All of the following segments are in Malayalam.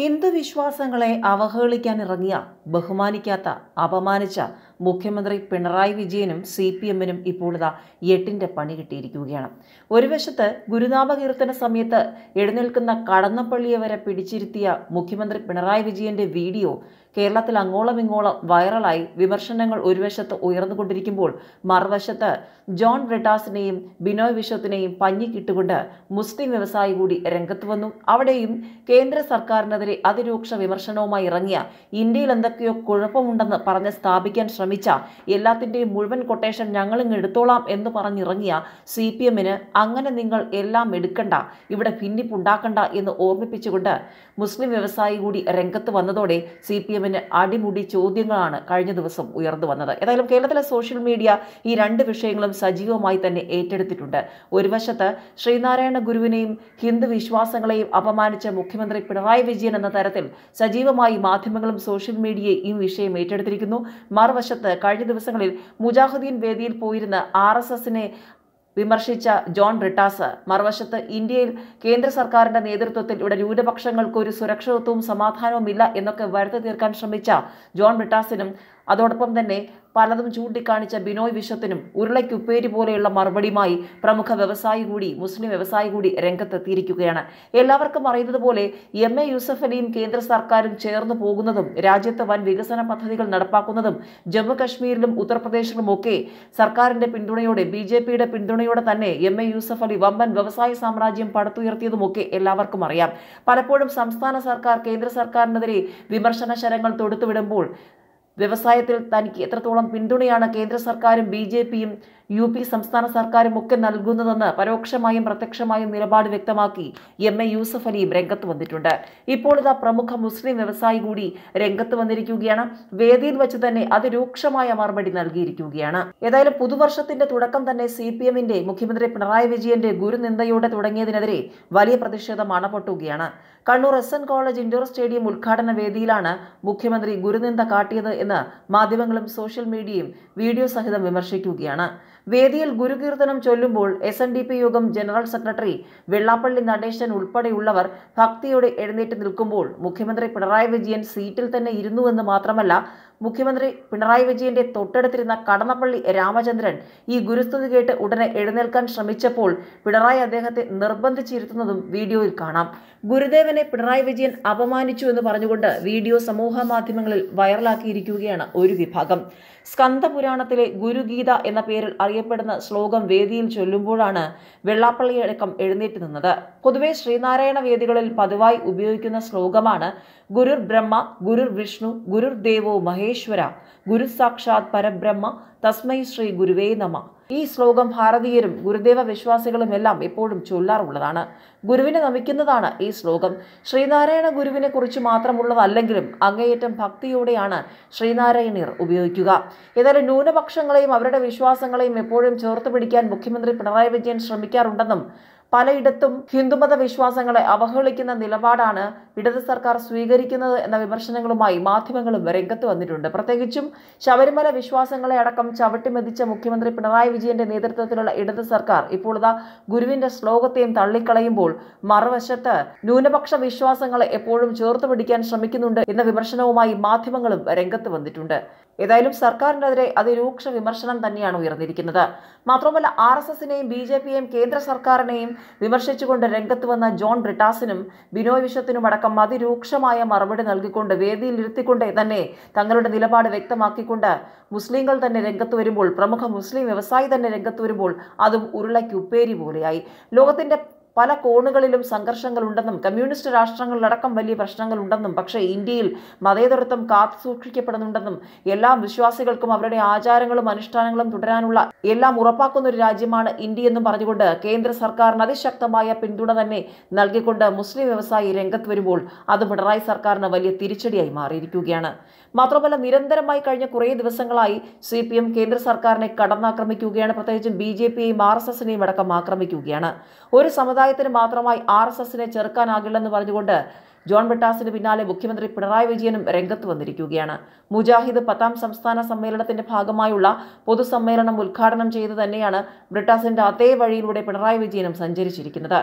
ഹിന്ദു വിശ്വാസങ്ങളെ അവഹേളിക്കാൻ ഇറങ്ങിയ ബഹുമാനിക്കാത്ത അപമാനിച്ച മുഖ്യമന്ത്രി പിണറായി വിജയനും സി പി എമ്മിനും ഇപ്പോൾ എട്ടിൻ്റെ പണി കിട്ടിയിരിക്കുകയാണ് ഒരു വശത്ത് ഗുരുനാമകീർത്തന സമയത്ത് എഴുന്നേൽക്കുന്ന കടന്നപ്പള്ളിയെ വരെ പിടിച്ചിരുത്തിയ മുഖ്യമന്ത്രി പിണറായി വിജയന്റെ വീഡിയോ കേരളത്തിൽ അങ്ങോളം ഇങ്ങോളം വൈറലായി വിമർശനങ്ങൾ ഒരു വശത്ത് ഉയർന്നുകൊണ്ടിരിക്കുമ്പോൾ മറുവശത്ത് ജോൺ ബ്രിട്ടാസിനെയും ബിനോയ് വിശ്വത്തിനെയും പഞ്ഞിക്കിട്ടുകൊണ്ട് മുസ്ലിം വ്യവസായി കൂടി രംഗത്ത് വന്നു അവിടെയും കേന്ദ്ര സർക്കാരിനെതിരെ അതിരൂക്ഷ വിമർശനവുമായി ഇറങ്ങിയ ഇന്ത്യയിൽ എന്തൊക്കെയോ കുഴപ്പമുണ്ടെന്ന് പറഞ്ഞ് സ്ഥാപിക്കാൻ ശ്രമിച്ച എല്ലാത്തിൻ്റെയും മുഴുവൻ കൊട്ടേഷൻ ഞങ്ങളിങ്ങ് എടുത്തോളാം എന്ന് പറഞ്ഞിറങ്ങിയ സി പി എമ്മിന് അങ്ങനെ നിങ്ങൾ എല്ലാം എടുക്കണ്ട ഇവിടെ ഭിന്നിപ്പുണ്ടാക്കണ്ട എന്ന് ഓർമ്മിപ്പിച്ചുകൊണ്ട് മുസ്ലിം വ്യവസായി കൂടി രംഗത്ത് വന്നതോടെ സി പി ചോദ്യത്തിന് അടിമുടി ചോദ്യങ്ങളാണ് കഴിഞ്ഞ ദിവസം ഉയർന്നു വന്നത് ഏതായാലും കേരളത്തിലെ സോഷ്യൽ മീഡിയ ഈ രണ്ട് വിഷയങ്ങളും സജീവമായി തന്നെ ഏറ്റെടുത്തിട്ടുണ്ട് ഒരു വശത്ത് ശ്രീനാരായണ ഗുരുവിനെയും ഹിന്ദു വിശ്വാസങ്ങളെയും അപമാനിച്ച മുഖ്യമന്ത്രി പിണറായി വിജയൻ എന്ന തരത്തിൽ സജീവമായി മാധ്യമങ്ങളും സോഷ്യൽ മീഡിയയും ഈ വിഷയം ഏറ്റെടുത്തിരിക്കുന്നു മറുവശത്ത് കഴിഞ്ഞ ദിവസങ്ങളിൽ മുജാഹുദ്ദീൻ വേദിയിൽ പോയിരുന്ന ആർ എസ് എസിനെ വിമർശിച്ച ജോൺ ബ്രിട്ടാസ് മറുവശത്ത് ഇന്ത്യയിൽ കേന്ദ്ര സർക്കാരിന്റെ നേതൃത്വത്തിൽ ഇവിടെ ന്യൂനപക്ഷങ്ങൾക്ക് ഒരു സുരക്ഷിതത്വവും സമാധാനവും ഇല്ല എന്നൊക്കെ വരുത്തി തീർക്കാൻ ശ്രമിച്ച ജോൺ ബ്രിട്ടാസിനും അതോടൊപ്പം തന്നെ പലതും ചൂണ്ടിക്കാണിച്ച ബിനോയ് വിശ്വത്തിനും ഉരുളയ്ക്കുപ്പേരി പോലെയുള്ള മറുപടിയുമായി പ്രമുഖ വ്യവസായി കൂടി മുസ്ലിം വ്യവസായി കൂടി രംഗത്തെത്തിയിരിക്കുകയാണ് എല്ലാവർക്കും അറിയുന്നതുപോലെ എം എ അലിയും കേന്ദ്ര സർക്കാരും ചേർന്നു പോകുന്നതും രാജ്യത്ത് വൻ വികസന പദ്ധതികൾ നടപ്പാക്കുന്നതും ജമ്മു ഉത്തർപ്രദേശിലുമൊക്കെ സർക്കാരിന്റെ പിന്തുണയോടെ ബി ജെ പിയുടെ പിന്തുണയോടെ തന്നെ എം എ യൂസഫ് അലി വമ്പൻ വ്യവസായ സാമ്രാജ്യം പടുത്തുയർത്തിയതുമൊക്കെ എല്ലാവർക്കും അറിയാം പലപ്പോഴും സംസ്ഥാന സർക്കാർ കേന്ദ്ര സർക്കാരിനെതിരെ വിമർശന ശരങ്ങൾ തൊടുത്തുവിടുമ്പോൾ വ്യവസായത്തിൽ തനിക്ക് എത്രത്തോളം പിന്തുണയാണ് കേന്ദ്ര സർക്കാരും ബി ജെ പിയും യു പി സംസ്ഥാന സർക്കാരും ഒക്കെ നൽകുന്നതെന്ന് പരോക്ഷമായും പ്രത്യക്ഷമായും നിലപാട് വ്യക്തമാക്കി എം എ യൂസഫ് അലിയും രംഗത്ത് വന്നിട്ടുണ്ട് ഇപ്പോൾ ഇതാ പ്രമുഖ മുസ്ലിം വ്യവസായി കൂടി രംഗത്ത് വന്നിരിക്കുകയാണ് വേദിയിൽ വെച്ച് തന്നെ അതിരൂക്ഷമായ മറുപടി നൽകിയിരിക്കുകയാണ് ഏതായാലും പുതുവർഷത്തിന്റെ തുടക്കം തന്നെ സി പി എമ്മിന്റെ മുഖ്യമന്ത്രി പിണറായി വിജയന്റെ ഗുരുനിന്ദയോടെ തുടങ്ങിയതിനെതിരെ വലിയ പ്രതിഷേധം അണപൊട്ടുകയാണ് Kannur S N college indoor stadium ഉദ്ഘാടന വേദിയിലാണ് മുഖ്യമന്ത്രി ഗുരുനിന്ദ കാട്ടിയത് എന്ന് മാധ്യമങ്ങളും സോഷ്യൽ മീഡിയയും വീഡിയോ സഹിതം വിമർശിക്കുകയാണ് വേദിയിൽ ഗുരുകീർത്തനം ചൊല്ലുമ്പോൾ എസ് എൻ ഡി പി യോഗം ജനറൽ സെക്രട്ടറി വെള്ളാപ്പള്ളി നടേശൻ ഉൾപ്പെടെയുള്ളവർ ഭക്തിയോടെ എഴുന്നേറ്റ് നിൽക്കുമ്പോൾ മുഖ്യമന്ത്രി പിണറായി വിജയൻ സീറ്റിൽ തന്നെ ഇരുന്നുവെന്ന് മാത്രമല്ല മുഖ്യമന്ത്രി പിണറായി വിജയന്റെ തൊട്ടടുത്തിരുന്ന കടന്നപ്പള്ളി രാമചന്ദ്രൻ ഈ ഗുരുസ്തുതി കേട്ട് ഉടനെ എഴുന്നേൽക്കാൻ ശ്രമിച്ചപ്പോൾ പിണറായി അദ്ദേഹത്തെ നിർബന്ധിച്ചിരുത്തുന്നതും വീഡിയോയിൽ കാണാം ഗുരുദേവനെ പിണറായി വിജയൻ അപമാനിച്ചു എന്ന് പറഞ്ഞുകൊണ്ട് വീഡിയോ സമൂഹ മാധ്യമങ്ങളിൽ വൈറലാക്കിയിരിക്കുകയാണ് ഒരു വിഭാഗം സ്കന്ദപുരാണത്തിലെ ഗുരുഗീത എന്ന പേരിൽ അറിയപ്പെടുന്ന ശ്ലോകം വേദിയിൽ ചൊല്ലുമ്പോഴാണ് വെള്ളാപ്പള്ളി എഴുന്നേറ്റ് നിന്നത് പൊതുവെ ശ്രീനാരായണ വേദികളിൽ പതിവായി ഉപയോഗിക്കുന്ന ശ്ലോകമാണ് ഗുരുർ ബ്രഹ്മ ഗുരുർ വിഷ്ണു ഗുരുർ ദേവോ മഹേ പരമേശ്വര ഗുരുസാക്ഷാത് പരബ്രഹ്മ തസ്മൈ ശ്രീ ഗുരുവേ നമ ഈ ശ്ലോകം ഭാരതീയരും ഗുരുദേവ വിശ്വാസികളും എല്ലാം എപ്പോഴും ചൊല്ലാറുള്ളതാണ് ഗുരുവിനെ നമിക്കുന്നതാണ് ഈ ശ്ലോകം ശ്രീനാരായണ ഗുരുവിനെ കുറിച്ച് മാത്രമുള്ളതല്ലെങ്കിലും അങ്ങേയറ്റം ഭക്തിയോടെയാണ് ശ്രീനാരായണീർ ഉപയോഗിക്കുക ഏതായാലും ന്യൂനപക്ഷങ്ങളെയും അവരുടെ വിശ്വാസങ്ങളെയും എപ്പോഴും ചേർത്ത് പിടിക്കാൻ മുഖ്യമന്ത്രി പിണറായി വിജയൻ ശ്രമിക്കാറുണ്ടെന്നും പലയിടത്തും ഹിന്ദുമത വിശ്വാസങ്ങളെ അവഹേളിക്കുന്ന നിലപാടാണ് ഇടത് സർക്കാർ സ്വീകരിക്കുന്നത് എന്ന വിമർശനങ്ങളുമായി മാധ്യമങ്ങളും രംഗത്ത് വന്നിട്ടുണ്ട് പ്രത്യേകിച്ചും ശബരിമല വിശ്വാസങ്ങളെ അടക്കം ചവിട്ടിമെതിച്ച മുഖ്യമന്ത്രി പിണറായി വിജയന്റെ നേതൃത്വത്തിലുള്ള ഇടത് സർക്കാർ ഇപ്പോഴത്തെ ഗുരുവിന്റെ ശ്ലോകത്തെയും തള്ളിക്കളയുമ്പോൾ മറുവശത്ത് ന്യൂനപക്ഷ വിശ്വാസങ്ങളെ എപ്പോഴും ചേർത്ത് പിടിക്കാൻ ശ്രമിക്കുന്നുണ്ട് എന്ന വിമർശനവുമായി മാധ്യമങ്ങളും രംഗത്ത് വന്നിട്ടുണ്ട് ഏതായാലും സർക്കാരിനെതിരെ അതിരൂക്ഷ വിമർശനം തന്നെയാണ് ഉയർന്നിരിക്കുന്നത് മാത്രമല്ല ആർ എസ് എസിനെയും ബി ജെ പിയെയും കേന്ദ്ര സർക്കാരിനെയും വിമർശിച്ചുകൊണ്ട് രംഗത്ത് വന്ന ജോൺ ബ്രിട്ടാസിനും ബിനോയ് വിശ്വത്തിനും അടക്കം അതിരൂക്ഷമായ മറുപടി നൽകിക്കൊണ്ട് വേദിയിൽ തന്നെ തങ്ങളുടെ നിലപാട് വ്യക്തമാക്കിക്കൊണ്ട് മുസ്ലിങ്ങൾ തന്നെ രംഗത്ത് വരുമ്പോൾ പ്രമുഖ മുസ്ലിം വ്യവസായി തന്നെ രംഗത്ത് വരുമ്പോൾ അതും ഉരുളയ്ക്ക് ഉപ്പേരി പോലെയായി ലോകത്തിന്റെ പല കോണുകളിലും സംഘർഷങ്ങളുണ്ടെന്നും കമ്മ്യൂണിസ്റ്റ് രാഷ്ട്രങ്ങളിലടക്കം വലിയ പ്രശ്നങ്ങളുണ്ടെന്നും പക്ഷേ ഇന്ത്യയിൽ മതേതരത്വം കാത്തുസൂക്ഷിക്കപ്പെടുന്നുണ്ടെന്നും എല്ലാ വിശ്വാസികൾക്കും അവരുടെ ആചാരങ്ങളും അനുഷ്ഠാനങ്ങളും തുടരാനുള്ള എല്ലാം ഉറപ്പാക്കുന്ന ഒരു രാജ്യമാണ് ഇന്ത്യയെന്നും പറഞ്ഞുകൊണ്ട് കേന്ദ്ര സർക്കാരിന് അതിശക്തമായ പിന്തുണ തന്നെ നൽകിക്കൊണ്ട് മുസ്ലിം വ്യവസായി രംഗത്ത് വരുമ്പോൾ അത് പിണറായി സർക്കാരിന് വലിയ തിരിച്ചടിയായി മാറിയിരിക്കുകയാണ് മാത്രമല്ല നിരന്തരമായി കഴിഞ്ഞ കുറേ ദിവസങ്ങളായി സി പി എം കേന്ദ്ര സർക്കാരിനെ കടന്നാക്രമിക്കുകയാണ് പ്രത്യേകിച്ചും ബി ജെ പിയെയും ആർ എസ് എസിനെയും അടക്കം ആക്രമിക്കുകയാണ് ഒരു സമുദായ സമുദായത്തിന് മാത്രമായി ആർ എസ് എസിനെ ചെറുക്കാനാകില്ലെന്ന് പറഞ്ഞുകൊണ്ട് ജോൺ ബട്ടാസിന് പിന്നാലെ മുഖ്യമന്ത്രി പിണറായി വിജയനും രംഗത്ത് വന്നിരിക്കുകയാണ് മുജാഹിദ് പത്താം സംസ്ഥാന സമ്മേളനത്തിന്റെ ഭാഗമായുള്ള പൊതുസമ്മേളനം ഉദ്ഘാടനം ചെയ്തു തന്നെയാണ് ബ്രിട്ടാസിന്റെ അതേ വഴിയിലൂടെ പിണറായി വിജയനും സഞ്ചരിച്ചിരിക്കുന്നത്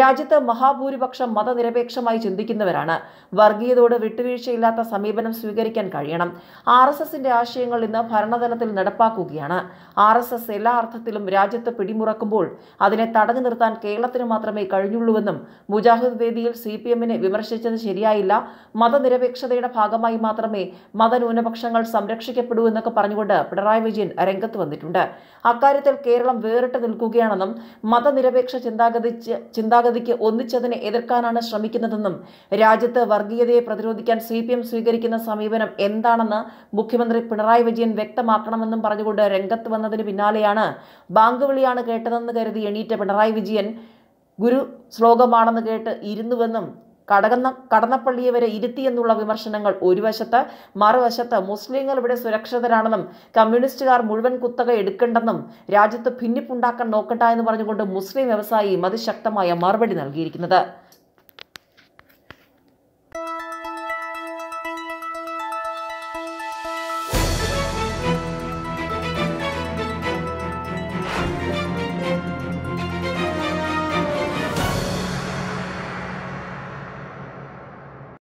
രാജ്യത്ത് മഹാഭൂരിപക്ഷം മതനിരപേക്ഷമായി ചിന്തിക്കുന്നവരാണ് വർഗീയതയോട് വിട്ടുവീഴ്ചയില്ലാത്ത സമീപനം സ്വീകരിക്കാൻ കഴിയണം ആർ എസ് എസിന്റെ ആശയങ്ങൾ ഇന്ന് ഭരണതലത്തിൽ നടപ്പാക്കുകയാണ് ആർ എസ് എസ് എല്ലാ അർത്ഥത്തിലും രാജ്യത്ത് പിടിമുറക്കുമ്പോൾ അതിനെ തടഞ്ഞു നിർത്താൻ കേരളത്തിന് മാത്രമേ കഴിഞ്ഞുള്ളൂവെന്നും മുജാഹിദ് വേദിയിൽ സി പി എമ്മിനെ വിമർശിച്ചു വിമർശിച്ചത് ശരിയായില്ല മതനിരപേക്ഷതയുടെ ഭാഗമായി മാത്രമേ മതന്യൂനപക്ഷങ്ങൾ സംരക്ഷിക്കപ്പെടൂ എന്നൊക്കെ പറഞ്ഞുകൊണ്ട് പിണറായി വിജയൻ രംഗത്ത് വന്നിട്ടുണ്ട് അക്കാര്യത്തിൽ കേരളം വേറിട്ട് നിൽക്കുകയാണെന്നും മതനിരപേക്ഷ ചിന്താഗതി ചിന്താഗതിക്ക് ഒന്നിച്ചതിനെ എതിർക്കാനാണ് ശ്രമിക്കുന്നതെന്നും രാജ്യത്ത് വർഗീയതയെ പ്രതിരോധിക്കാൻ സി സ്വീകരിക്കുന്ന സമീപനം എന്താണെന്ന് മുഖ്യമന്ത്രി പിണറായി വിജയൻ വ്യക്തമാക്കണമെന്നും പറഞ്ഞുകൊണ്ട് രംഗത്ത് വന്നതിന് പിന്നാലെയാണ് ബാങ്ക് വിളിയാണ് കേട്ടതെന്ന് കരുതി എണീറ്റ പിണറായി വിജയൻ ഗുരു ശ്ലോകമാണെന്ന് കേട്ട് ഇരുന്നുവെന്നും കടകന്ന കടന്നപ്പള്ളിയെ വരെ എന്നുള്ള വിമർശനങ്ങൾ ഒരു വശത്ത് മറുവശത്ത് മുസ്ലിങ്ങൾ ഇവിടെ സുരക്ഷിതരാണെന്നും കമ്മ്യൂണിസ്റ്റുകാർ മുഴുവൻ കുത്തക എടുക്കേണ്ടെന്നും രാജ്യത്ത് ഭിന്നിപ്പുണ്ടാക്കാൻ നോക്കണ്ട എന്ന് പറഞ്ഞുകൊണ്ട് മുസ്ലിം വ്യവസായി അതിശക്തമായ മറുപടി നൽകിയിരിക്കുന്നത്